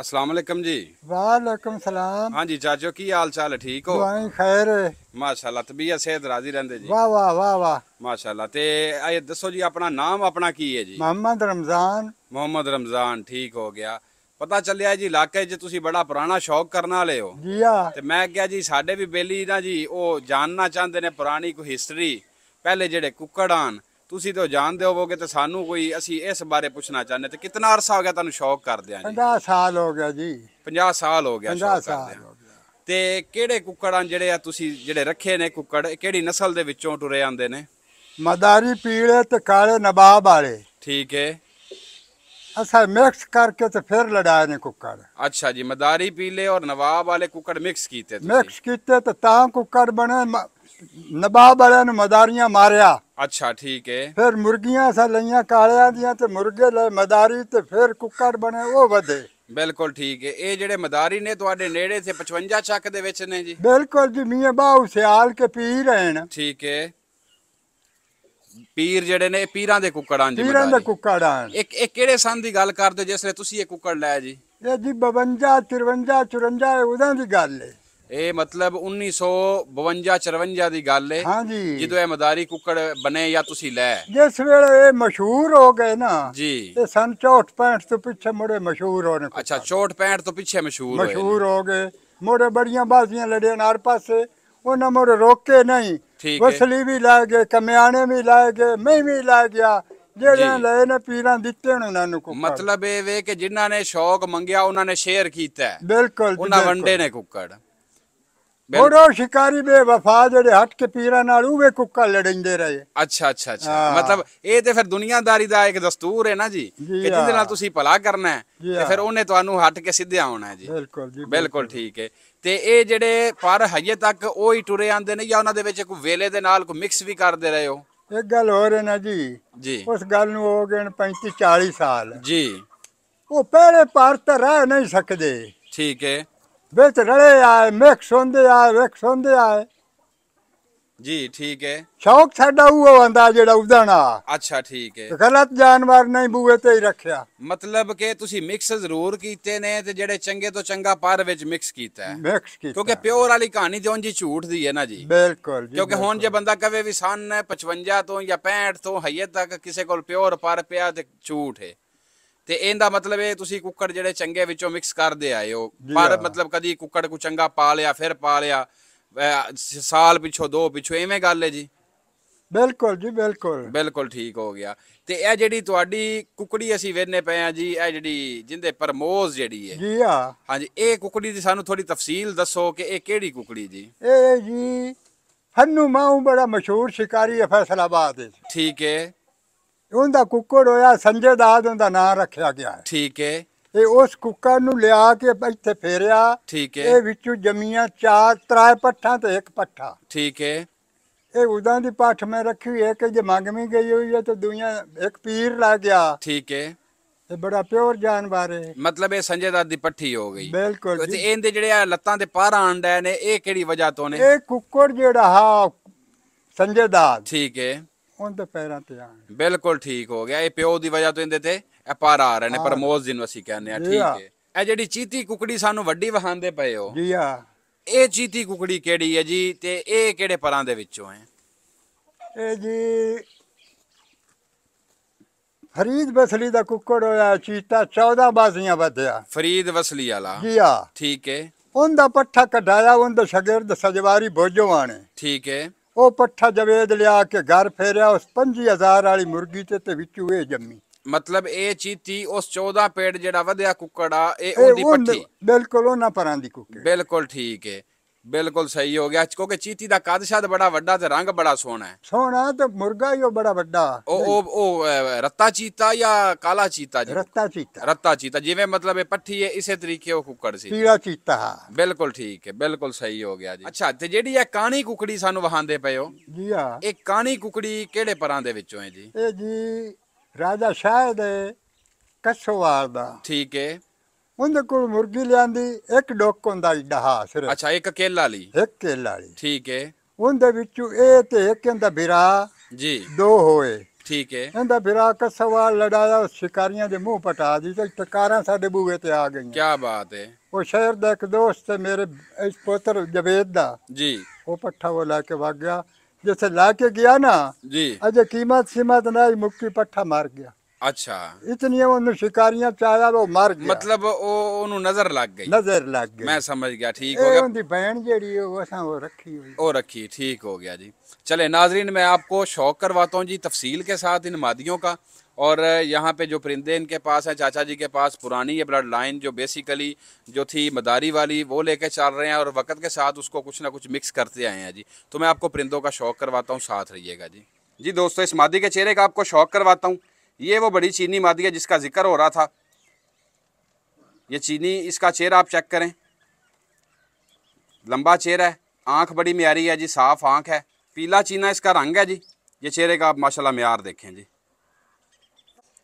ਅਸਲਾਮ ਅਲੈਕਮ ਜੀ ਵਾਲੇਕਮ ਸਲਾਮ ਹਾਂਜੀ ਚਾਚੋ ਕੀ ਹਾਲ ਚਾਲ ਠੀਕ ਹੋ ਦੁਆਈ ਖੈਰ ਮਾਸ਼ਾਅੱਲਾ ਤਬੀਅਤ ਸਿਹਤ ਰਾਜ਼ੀ ਰਹਿੰਦੇ ਜੀ ਵਾਹ ਵਾਹ ਵਾਹ ਵਾਹ ਮਾਸ਼ਾਅੱਲਾ ਤੇ ਇਹ ਦੱਸੋ ਜੀ ਆਪਣਾ ਨਾਮ ਆਪਣਾ ਕੀ ਹੈ ਜੀ ਮੁਹੰਮਦ ਰਮਜ਼ਾਨ ਮੁਹੰਮਦ ਰਮਜ਼ਾਨ ਠੀਕ ਹੋ ਗਿਆ ਪਤਾ ਚੱਲਿਆ ਜੀ ਇਲਾਕੇ 'ਚ ਤੁਸੀਂ ਬੜਾ ਪੁਰਾਣਾ ਸ਼ੌਕ ਕਰਨ ਵਾਲੇ ਹੋ ਜੀ ਆ ਤੇ ਮੈਂ ਕਿਹਾ ਜੀ ਸਾਡੇ ਵੀ ਬੇਲੀ ਨਾ ਜੀ ਉਹ ਜਾਣਨਾ ਚਾਹੁੰਦੇ ਨੇ ਪੁਰਾਣੀ ਕੋਈ ਹਿਸਟਰੀ ਪਹਿਲੇ ਜਿਹੜੇ ਕੁੱਕੜਾਂ ਤੁਸੀਂ ਤਾਂ ਜਾਣਦੇ ਹੋਵੋਗੇ ਤੇ ਸਾਨੂੰ ਕੋਈ ਅਸੀਂ ਇਸ ਬਾਰੇ ਪੁੱਛਣਾ ਚਾਹੁੰਦੇ ਤੇ ਕਿੰਨਾ ਅਰਸਾ ਹੋ ਗਿਆ ਤੁਹਾਨੂੰ ਸ਼ੌਕ ਕਰਦੇ ਆਂ ਜੀ 50 ਸਾਲ ਹੋ ਗਿਆ ਜੀ 50 ਸਾਲ ਹੋ ਗਿਆ 50 ਸਾਲ ਤੇ ਕਿਹੜੇ ਕੁੱਕੜਾਂ ਜਿਹੜੇ ਆ ਤੁਸੀਂ ਜਿਹੜੇ ਰੱਖੇ ਨੇ ਕੁੱਕੜ ਕਿਹੜੀ ਨਸਲ ਦੇ ਵਿੱਚੋਂ ਟੁਰੇ ਆਂਦੇ ਨੇ ਮਦਾਰੀ ਪੀਲੇ ਤੇ ਕਾਲੇ ਨਵਾਬ ਵਾਲੇ ਠੀਕ ਹੈ ਮਿਕਸ ਕਰਕੇ ਤੇ ਫਿਰ ਲੜਾਏ ਨੇ ਕੁੱਕੜ ਅੱਛਾ ਜੀ ਮਦਾਰੀ ਪੀਲੇ ਔਰ ਨਵਾਬ ਵਾਲੇ ਕੁੱਕੜ ਮਿਕਸ ਕੀਤੇ कीते ਮਿਕਸ ਕੀਤੇ ਤੇ ਤਾਂ ਕੁੱਕੜ ਬਣੇ ਨਵਾਬ ਵਾਲਿਆਂ ਨੂੰ ਮਦਾਰੀਆਂ ਮਾਰਿਆ ਅੱਛਾ ਠੀਕ ਹੈ ਫਿਰ ਮੁਰਗੀਆਂ ਸਾ ਲਈਆਂ ਕਾਲਿਆਂ ਦੀਆਂ ਤੇ ਮੁਰਗੇ ਲੈ ਮਦਾਰੀ ਤੇ ਫਿਰ ਕੁੱਕੜ ਬਣੇ ਉਹ ਵਧੇ ਬਿਲਕੁਲ ਠੀਕ ਹੈ ਇਹ ਜਿਹੜੇ ਮਦਾਰੀ ਨੇ ਤੁਹਾਡੇ ਨੇੜੇ ਸੇ 55 ਚੱਕ ਦੇ ਵਿੱਚ ਨੇ ਜੀ ਬਿਲਕੁਲ ਜੀ ਮੀਆਂ ਬਾਹੂ ਸਿਆਲ ਕੇ ਪੀ ਰਹਿਣ ਠੀਕ ਹੈ ਪੀਰ ਜਿਹੜੇ ਨੇ ਪੀਰਾਂ ਦੇ ਕੁੱਕੜਾਂ ਜੀ ਪੀਰਾਂ ਦੇ ਕੁੱਕੜਾਂ ਇੱਕ ਇਹ ਕਿਹੜੇ ਸਨ ਦੀ ਗੱਲ ਕਰਦੇ ਜਿਸ ਨੇ ਤੁਸੀਂ ਇਹ ਕੁੱਕੜ ਲਿਆ ਜੀ ਇਹ ਜੀ 52 53 54 ਉਹਦਾਂ ਦੀ ਗੱਲ ਹੈ ਇਹ ਮਤਲਬ 1952 54 ਦੀ ਗੱਲ ਹੈ ਜੀ ਜਦੋਂ ਇਹ ਮਦਾਰੀ ਕੁੱਕੜ ਬਣੇ ਜਾਂ ਤੁਸੀਂ ਲੈ ਜਿਸ ਵੇਲੇ ਇਹ ਮਸ਼ਹੂਰ ਹੋ ਗਏ ਨਾ ਜੀ ਤੇ ਸਨ 64 65 ਤੋਂ ਪਿੱਛੇ ਮੁੜੇ ਮਸ਼ਹੂਰ ਹੋਣ ਅੱਛਾ 64 65 ਤੋਂ ਪਿੱਛੇ ਮਸ਼ਹੂਰ ਹੋਏ ਮਸ਼ਹੂਰ ਹੋ ਗਏ ਮੁੜੇ ਬੜੀਆਂ ਬਾਜ਼ੀਆਂ ਲੜੀਆਂ ਨਾਲ ਪਾਸੇ ਉਹਨਾਂ ਮੁੜੇ ਰੋਕੇ ਨਹੀਂ ਠੀਕ ਹੈ ਵਸਲੀ ਵੀ ਲੈ ਗਏ ਕਮਿਆਣੇ ਵੀ ਲੈ ਗਏ ਮੈਂ ਵੀ ਲੈ ਗਿਆ ਜਿਹੜਿਆਂ ਲਏ ਨੇ ਪੀਰਾਂ ਦਿੱਤੇ ਨੇ ਉਹਨਾਂ ਨੂੰ ਕੁੱਕਰ ਮਤਲਬ ਇਹ ਵੇ ਕਿ ਜਿਨ੍ਹਾਂ ਨੇ ਸ਼ੌਕ ਮੰਗਿਆ ਉਹਨਾਂ ਨੇ ਸ਼ੇਅਰ ਕੀਤਾ ਬਿਲਕੁਲ ਉਹਨਾਂ ਵੰਡੇ ਨੇ ਕੁੱਕੜ ਉਹੋ ਉਹ ਸ਼ਿਕਾਰੀ ਬੇਵਫਾ ਜਿਹੜੇ ਹਟ ਕੇ ਪੀਰਾਂ ਨਾਲ ਉਹ ਵੇ ਕੁੱਕਾ ਲੜਿੰਦੇ ਰਹੇ ਅੱਛਾ ਅੱਛਾ ਅੱਛਾ ਮਤਲਬ ਇਹ ਤੇ ਫਿਰ ਦੁਨੀਆਦਾਰੀ ਦਾ ਇੱਕ ਦਸਤੂਰ ਹੈ ਨਾ ਜੀ ਕਿ ਜਿਹਦੇ ਨਾਲ ਤੁਸੀਂ ਭਲਾ ਕਰਨਾ ਹੈ ਤੇ ਫਿਰ ਉਹਨੇ ਤੁਹਾਨੂੰ ਹਟ ਕੇ ਸਿੱਧੇ ਆਉਣਾ ਹੈ ਜੀ ਬਿਲਕੁਲ ਜੀ ਬਿਲਕੁਲ ਠੀਕ ਹੈ ਤੇ ਇਹ ਜਿਹੜੇ ਪਰ ਹਜੇ ਤੱਕ ਉਹ ਹੀ ਟੁਰੇ ਆਂਦੇ ਨੇ ਜਾਂ ਉਹਨਾਂ ਦੇ ਵਿੱਚ ਕੋਈ ਵੇਲੇ ਦੇ ਨਾਲ ਕੋਈ ਮਿਕਸ ਵੀ ਕਰਦੇ ਰਹੇ ਹੋ ਇੱਕ ਗੱਲ ਹੋਰ ਹੈ ਨਾ ਜੀ ਜੀ ਉਸ ਗੱਲ ਨੂੰ ਹੋ ਗਏ 35 40 ਸਾਲ ਜੀ ਉਹ ਪਹਿਲੇ ਪਰ ਤਾਂ ਰਹਿ ਨਹੀਂ ਸਕਦੇ ਠੀਕ ਹੈ ਵਿੱਚ ਰਲੇ ਆਏ ਮਿਕ ਸੁਣਦੇ ਆਏ ਵੇਖ ਸੁਣਦੇ ਆਏ ਜੀ ਠੀਕ ਹੈ ਸ਼ੌਕ ਸਾਡਾ ਉਹ ਆਂਦਾ ਜਿਹੜਾ ਉਦਾਣਾ ਅੱਛਾ ਠੀਕ ਹੈ ਗਲਤ ਜਾਨਵਰ ਨਹੀਂ ਬੂਏ ਤੇ ਹੀ ਰੱਖਿਆ ਮਤਲਬ ਕਿ ਤੁਸੀਂ ਮਿਕਸ ਜ਼ਰੂਰ ਕੀਤੇ ਨੇ ਤੇ ਜਿਹੜੇ ਚੰਗੇ ਤੋਂ ਚੰਗਾ ਪਰ ਵਿੱਚ ਮਿਕਸ ਕੀਤਾ ਹੈ ਮਿਕਸ ਕੀਤਾ ਕਿਉਂਕਿ ਪਿਓਰ ਵਾਲੀ ਕਹਾਣੀ ਤੇ ਉਂਝ ਝੂਠ ਦੀ ਹੈ ਨਾ ਜੀ ਬਿਲਕੁਲ ਜੀ ਕਿਉਂਕਿ ਹੁਣ ਜੇ ਬੰਦਾ ਕਵੇ ਵੀ ਸਨ 55 ਤੋਂ ਜਾਂ 65 ਤੋਂ ਹਈਏ ਤੱਕ ਕਿਸੇ ਕੋਲ ਪਿਓਰ ਪਰ ਪਿਆ ਤੇ ਝੂਠ ਹੈ ਤੇ ਇਹਦਾ ਮਤਲਬ ਇਹ ਤੁਸੀਂ ਕੁੱਕੜ ਜਿਹੜੇ ਚੰਗੇ ਵਿੱਚੋਂ ਮਿਕਸ ਕਰਦੇ ਆਏ ਹੋ ਪਰ ਮਤਲਬ ਕਦੀ ਕੁੱਕੜ ਕੋ ਚੰਗਾ ਪਾ ਲਿਆ ਫਿਰ ਪਾ ਲਿਆ ਸਾਲ ਪਿੱਛੋਂ ਦੋ ਪਿੱਛੋਂ ਐਵੇਂ ਗੱਲ ਹੈ ਜੀ ਬਿਲਕੁਲ ਜੀ ਬਿਲਕੁਲ ਬਿਲਕੁਲ ਠੀਕ ਹੋ ਗਿਆ ਤੇ ਇਹ ਜਿਹੜੀ ਤੁਹਾਡੀ ਕੁਕੜੀ ਅਸੀਂ ਵੇਨੇ ਪਏ ਆ ਜੀ ਇਹ ਜਿਹੜੀ ਜਿੰਦੇ ਪਰਮੋਜ਼ ਜਿਹੜੀ ਹੈ ਜੀ ਹਾਂ ਹਾਂਜੀ ਇਹ ਕੁਕੜੀ ਦੀ ਸਾਨੂੰ ਥੋੜੀ ਤਫਸੀਲ ਦੱਸੋ ਕਿ ਇਹ ਕਿਹੜੀ ਕੁਕੜੀ ਜੀ ਇਹ ਜੀ ਹਨੂ ਮਾਉ ਬੜਾ ਮਸ਼ਹੂਰ ਸ਼ਿਕਾਰੀ ਹੈ ਫੈਸਲਾਬਾਦ ਠੀਕ ਹੈ ਉਹਦਾ ਕੁੱਕੜ ਹੋਇਆ ਸੰਜੇ ਦਾਦ ਉਹਦਾ ਨਾਂ ਰੱਖਿਆ ਗਿਆ ਹੈ ਠੀਕ ਹੈ ਇਹ ਉਸ ਕੁੱਕੜ ਨੂੰ ਲਿਆ ਕੇ ਇੱਥੇ ਫੇਰਿਆ ਠੀਕ ਹੈ ਇਹ ਵਿੱਚੋਂ ਜਮੀਆਂ ਚਾਰ ਤਰਾਏ ਪੱਠਾਂ ਤੇ ਇੱਕ ਪੱਠਾ ਠੀਕ ਹੈ ਇਹ ਉਦਾਂ ਦੀ ਪੱਠ ਮੈਂ ਰੱਖੀ ਹੈ ਕਿ ਜੇ ਮੰਗਵੀਂ ਗਈ ਹੋਈ ਹੈ ਤਾਂ ਦੁਨੀਆ ਇੱਕ ਪੀਰ ਲਾ ਗਿਆ ਠੀਕ ਹੈ ਇਹ ਬੜਾ ਪਿਓਰ ਜਾਨਵਰ ਹੈ ਮਤਲਬ ਇਹ ਸੰਜੇ ਦਾਦ ਦੀ ਪੱਠੀ ਹੋ ਗਈ ਬਿਲਕੁਲ ਤੇ ਇਹਦੇ ਜਿਹੜੇ ਲੱਤਾਂ ਤੇ ਪਾਰ ਆਂਡੇ ਨੇ ਇਹ ਕਿਹੜੀ ਵਜ੍ਹਾ ਤੋਂ ਨੇ ਇਹ ਕੁੱਕੜ ਜਿਹੜਾ ਹਾ ਸੰਜੇ ਦਾਦ ਠੀਕ ਹੈ ਉਹਨਾਂ ਦੇ ਪੈਰਾਂ ਤੇ ਆ ਬਿਲਕੁਲ ਠੀਕ ਹੋ ਗਿਆ ਇਹ ਪਿਓ ਦੀ ਵਜ੍ਹਾ ਤੋਂ ਇਹਦੇ ਤੇ ਇਹ ਪਰ ਆ ਰਹੇ ਨੇ ਜੀ ਨੂੰ ਅਸੀਂ ਕਹਿੰਦੇ ਆ ਠੀਕ ਹੈ ਇਹ ਜਿਹੜੀ ਚੀਤੀ ਕੁਕੜੀ ਸਾਨੂੰ ਵੱਡੀ ਵਹਾਂਦੇ ਪਏ ਹੋ ਜੀ ਆ ਇਹ ਚੀਤੀ ਕੁਕੜੀ ਕਿਹੜੀ ਹੈ ਜੀ ਤੇ ਇਹ ਕਿਹੜੇ ਪਰਾਂ ਦੇ ਵਿੱਚੋਂ ਹੈ ਇਹ ਜੀ ਫਰੀਦ ਵਸਲੀ ਦਾ ਕੁੱਕੜ ਹੋਇਆ ਚੀਤਾ 14 ਬਾਜ਼ੀਆਂ ਵਧਿਆ ਫਰੀਦ ਵਸਲੀ ਵਾਲਾ ਜੀ ਆ ਠੀਕ ਹੈ ਉਹਦਾ ਪੱਠਾ ਕਢਾਇਆ ਉਹਦਾ ਸ਼ਗਿਰਦ ਸਜਵਾਰੀ ਬੋਝੋ ਆਣੇ ਠੀਕ ਹੈ ਉਹ ਪੱਠਾ ਜਵੇਦ ਲਿਆ ਕੇ ਘਰ ਫੇਰਿਆ ਉਸ 5000 ਵਾਲੀ ਮੁਰਗੀ ਤੇ ਤੇ ਵਿੱਚੋਂ ਇਹ ਜੰਮੀ ਮਤਲਬ ਇਹ ਚੀਤੀ ਉਸ 14 ਪੇੜ ਜਿਹੜਾ ਵਧਿਆ ਕੁੱਕੜਾ ਇਹ ਉਹਦੀ ਪੱਠੀ ਬਿਲਕੁਲ ਉਹਨਾਂ ਪਰਾਂ ਦੀ ਕੁੱਕੜ ਬਿਲਕੁਲ ਠੀਕ ਹੈ ਬਿਲਕੁਲ ਸਹੀ ਹੋ ਗਿਆ ਕਿਉਂਕਿ ਚੀਤੀ ਦਾ ਕੱਦ ਸ਼ਾਦ ਬੜਾ ਵੱਡਾ ਤੇ ਰੰਗ ਬੜਾ ਸੋਹਣਾ ਹੈ ਸੋਹਣਾ ਤੇ ਮੁਰਗਾ ਹੀ ਉਹ ਬੜਾ ਵੱਡਾ ਉਹ ਉਹ ਉਹ ਰੱਤਾ ਚੀਤਾ ਜਾਂ ਕਾਲਾ ਚੀਤਾ ਜੀ ਰੱਤਾ ਚੀਤਾ ਰੱਤਾ ਚੀਤਾ ਜਿਵੇਂ ਮਤਲਬ ਇਹ ਪੱਠੀ ਹੈ ਇਸੇ ਤਰੀਕੇ ਉਹ ਕੁੱਕੜ ਸੀ ਪੀਲਾ ਚੀਤਾ ਹਾਂ। ਬਿਲਕੁਲ ਠੀਕ ਹੈ ਬਿਲਕੁਲ ਸਹੀ ਹੋ ਗਿਆ ਜੀ ਅੱਛਾ ਤੇ ਜਿਹੜੀ ਇਹ ਕਾਣੀ ਕੁਕੜੀ ਸਾਨੂੰ ਵਹਾਂਦੇ ਪਏ ਹੋ ਜੀ ਆ ਇਹ ਕਾਣੀ ਕੁਕੜੀ ਕਿਹੜੇ ਪਰਾਂ ਦੇ ਵਿੱਚੋਂ ਹੈ ਜੀ ਇਹ ਜੀ ਰਾਜਾ ਸ਼ਾਹ ਦੇ ਕਛਵਾਰ ਦਾ ਠੀਕ ਹੈ ਉਹਦੇ ਕੋਲ ਮੁਰਗੀ ਲਿਆਂਦੀ ਇੱਕ ਡੋਕ ਹੁੰਦਾ ਜਿੱਡਾ ਡਹਾ ਸਿਰ ਅੱਛਾ ਇੱਕ ਕੇਲਾ ਲਈ ਇੱਕ ਕੇਲਾ ਲਈ ਠੀਕ ਹੈ ਉਹਦੇ ਵਿੱਚੋਂ ਇਹ ਤੇ ਇੱਕ ਇਹਦਾ ਬਿਰਾ ਜੀ ਦੋ ਹੋਏ ਠੀਕ ਹੈ ਇਹਦਾ ਬਿਰਾ ਕਸਵਾ ਲੜਾਇਆ ਸ਼ਿਕਾਰੀਆਂ ਦੇ ਮੂੰਹ ਪਟਾ ਦੀ ਤੇ ਟਕਾਰਾਂ ਸਾਡੇ ਬੂਹੇ ਤੇ ਆ ਗਈਆਂ ਕੀ ਬਾਤ ਹੈ ਉਹ ਸ਼ਹਿਰ ਦਾ ਇੱਕ ਦੋਸਤ ਹੈ ਮੇਰੇ ਇਸ ਪੁੱਤਰ ਜਵੇਦ ਦਾ ਜੀ ਉਹ ਪੱਠਾ ਉਹ ਲੈ ਕੇ ਵਗ ਗਿਆ ਜਿੱਥੇ ਲੈ ਕੇ ਗਿਆ ਨਾ ਜੀ ਅਜੇ ਕੀਮਤ ਸੀਮਤ ਨਾ ਮੁੱਕੀ ਪੱਠਾ ਮਾਰ ਗਿਆ अच्छा इतनी शिकारियां चाया वो तो मर गया मतलब ओ उनु नजर लग गई नजर लग गई मैं समझ गया ठीक हो गया उनकी बहन जेड़ी वो असा वो रखी हुई ओ रखी ठीक हो गया जी चले नाजरीन मैं आपको शौक करवाता तो हूँ जी तफसील के साथ इन मादियों का और यहाँ पे जो परिंदे इनके पास हैं चाचा जी के पास पुरानी ये ब्लड लाइन जो बेसिकली जो थी मदारी वाली वो लेके चल रहे हैं और वक्त के साथ उसको कुछ ना कुछ मिक्स करते आए हैं जी तो मैं आपको परिंदों का शौक करवाता हूँ साथ रहिएगा जी जी दोस्तों इस मादी के चेहरे का आपको शौक करवाता हूँ ये वो बड़ी चीनी मादी है जिसका जिक्र हो रहा था ये चीनी इसका चेहरा आप चेक करें लंबा चेहरा है आँख बड़ी म्यारी है जी साफ़ आँख है पीला चीना इसका रंग है जी ये चेहरे का आप माशाल्लाह मैार देखें जी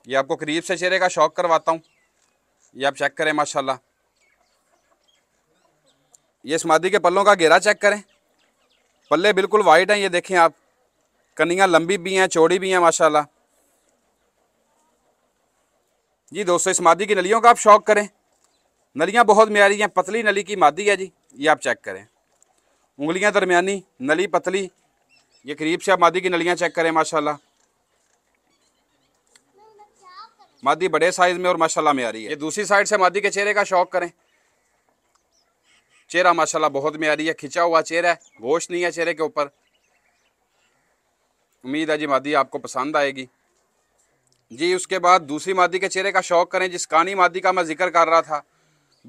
ये आपको करीब से चेहरे का शौक करवाता हूँ ये आप चेक करें माशाल्लाह ये इस मादी के पल्लों का घेरा चेक करें पल्ले बिल्कुल वाइट हैं ये देखें आप कन्नियाँ लंबी भी हैं चौड़ी भी हैं माशाल्लाह जी दोस्तों इस मादी की नलियों का आप शौक करें नलियाँ बहुत म्यारी हैं पतली नली की मादी है जी ये आप चेक करें उंगलियाँ दरमियानी नली पतली ये करीब से आप मादी की नलियाँ चेक करें माशाल्लाह मादी बड़े साइज़ में और माशाल्लाह म्यारी है ये दूसरी साइड से मादी के चेहरे का शौक करें चेहरा माशाल्लाह बहुत म्यारी है खिंचा हुआ चेहरा है गोश्त नहीं है चेहरे के ऊपर उम्मीद है जी मादी आपको पसंद आएगी जी उसके बाद दूसरी मादी के चेहरे का शौक करें जिस कानी मादी का मैं जिक्र कर रहा था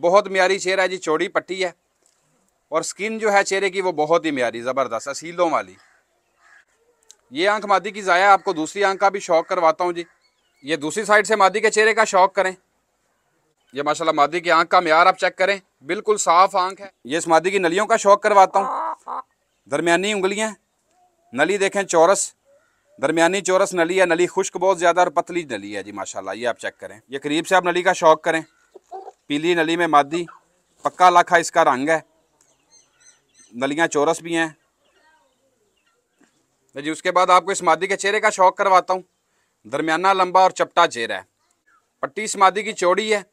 बहुत म्यारी चेहरा है जी चौड़ी पट्टी है और स्किन जो है चेहरे की वो बहुत ही म्यारी ज़बरदस्त असीलों वाली ये आंख मादी की ज़ाया आपको दूसरी आंख का भी शौक करवाता हूँ जी ये दूसरी साइड से मादी के चेहरे का शौक करें ये माशाल्लाह मादी की आंख का म्यार आप चेक करें बिल्कुल साफ आंख है ये इस मादी की नलियों का शौक करवाता हूँ दरमियानी उंगलियाँ नली देखें चौरस दरमियानी चौरस नली है नली खुश्क बहुत ज़्यादा और पतली नली है जी माशाल्लाह ये आप चेक करें ये करीब से आप नली का शौक करें पीली नली में मादी पक्का लाखा इसका रंग है नलियाँ चौरस भी हैं तो जी उसके बाद आपको इस मादी के चेहरे का शौक करवाता हूँ दरमियाना लंबा और चपटा चेहरा है पट्टी इस मादी की चौड़ी है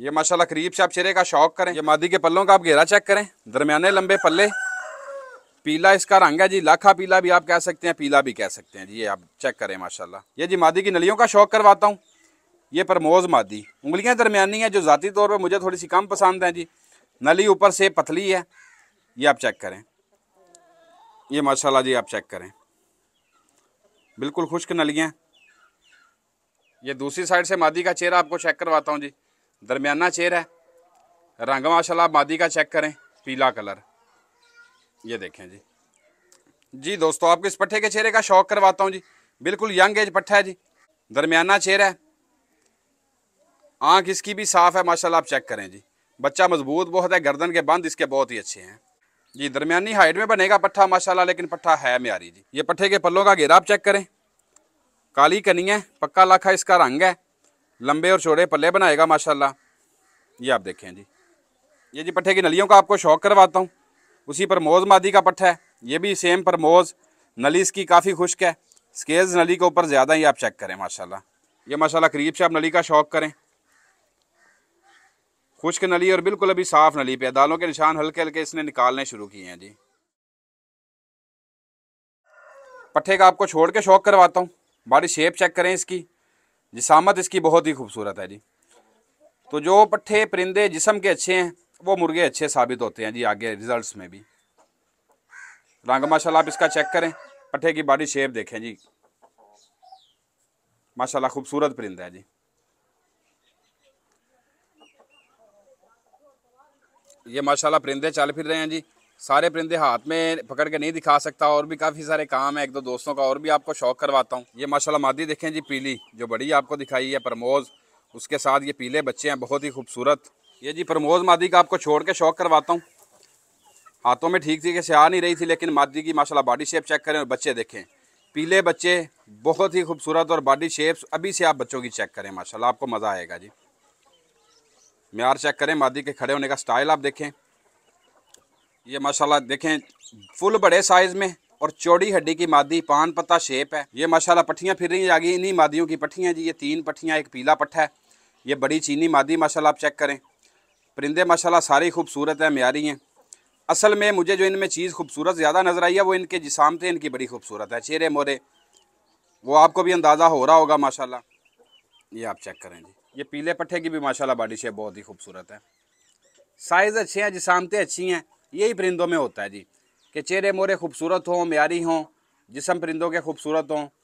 ये माशाल्लाह करीब से आप चेहरे का शौक करें ये मादी के पल्लों का आप घेरा चेक करें दरमियाने लंबे पल्ले पीला इसका रंग है जी लाखा पीला भी आप कह सकते हैं पीला भी कह सकते हैं जी ये आप चेक करें माशाल्लाह ये जी मादी की नलियों का शौक करवाता हूँ ये परमोज मादी उंगलियाँ दरमियानी हैं जो ज़ाती तौर पर मुझे थोड़ी सी कम पसंद हैं जी नली ऊपर से पतली है ये आप चेक करें ये माशाल्लाह जी आप चेक करें बिल्कुल खुश्क नलियाँ ये दूसरी साइड से मादी का चेहरा आपको चेक करवाता हूँ जी दरमियाना चेहरा है रंग माशाल्लाह मादी का चेक करें पीला कलर ये देखें जी जी दोस्तों आपको इस पट्ठे के चेहरे का शौक करवाता हूँ जी बिल्कुल यंग एज पट्ठा है जी दरमियाना चेहरा है आँख इसकी भी साफ़ है माशाल्लाह आप चेक करें जी बच्चा मजबूत बहुत है गर्दन के बंद इसके बहुत ही अच्छे हैं जी दरमियानी हाइट में बनेगा पट्ठा माशाल्लाह लेकिन पट्ठा है म्यारी जी ये पट्ठे के पल्लों का घेरा आप चेक करें काली कनी है पक्का लाखा इसका रंग है लंबे और छोटे पल्ले बनाएगा माशाला ये आप देखें जी ये जी पट्ठे की नलियों का आपको शौक करवाता हूँ उसी परमोज मादी का पट्ठा है ये भी सेम परमोज नली इसकी काफ़ी खुश्क है स्केल्स नली के ऊपर ज़्यादा ही आप चेक करें माशाल्लाह ये माशाल्लाह करीब से आप नली का शौक करें खुश्क नली और बिल्कुल अभी साफ़ नली पे दालों के निशान हल्के हल्के इसने निकालने शुरू किए हैं जी पट्ठे का आपको छोड़ के शौक करवाता हूँ बाड़ी शेप चेक करें इसकी जिसामत इसकी बहुत ही खूबसूरत है जी तो जो पट्ठे परिंदे जिसम के अच्छे हैं वो मुर्गे अच्छे साबित होते हैं जी आगे रिजल्ट्स में भी रंग माशाल्लाह आप इसका चेक करें पट्टे की बॉडी शेप देखें जी माशाल्लाह खूबसूरत परिंदा है जी ये माशाल्लाह परिंदे चल फिर रहे हैं जी सारे परिंदे हाथ में पकड़ के नहीं दिखा सकता और भी काफ़ी सारे काम है एक दो दोस्तों का और भी आपको शौक करवाता हूँ ये माशाल्लाह मादी देखें जी पीली जो बड़ी आपको दिखाई है परमोज़ उसके साथ ये पीले बच्चे हैं बहुत ही खूबसूरत ये जी प्रमोद मादी का आपको छोड़ के शौक करवाता हूँ हाथों में ठीक कि से आ नहीं रही थी लेकिन मादी की माशाल्लाह बॉडी शेप चेक करें और बच्चे देखें पीले बच्चे बहुत ही खूबसूरत और बॉडी शेप्स अभी से आप बच्चों की चेक करें माशाल्लाह आपको मज़ा आएगा जी म्यार चेक करें मादी के खड़े होने का स्टाइल आप देखें ये माशाला देखें फुल बड़े साइज़ में और चौड़ी हड्डी की मादी पान पत्ता शेप है ये माशाला पट्टियाँ फिर रही आगे इन्हीं मादियों की पट्टियाँ जी ये तीन पट्टियाँ एक पीला पट्टा है ये बड़ी चीनी मादी माशाला आप चेक करें परिंदे माशाल्लाह सारे खूबसूरत हैं म्यारी हैं असल में मुझे जो इनमें चीज़ खूबसूरत ज़्यादा नज़र आई है वो इनके जिसाम थे इनकी बड़ी खूबसूरत है चेहरे मोरे वो आपको भी अंदाज़ा हो रहा होगा माशाल्लाह ये आप चेक करें जी ये पीले पट्ठे की भी माशाल्लाह बॉडी शेप बहुत ही खूबसूरत है साइज़ अच्छे हैं जिसामतें अच्छी हैं यही परिंदों में होता है जी कि चेहरे मोरे खूबसूरत हों म्यारी हों जिसम परिंदों के खूबसूरत हों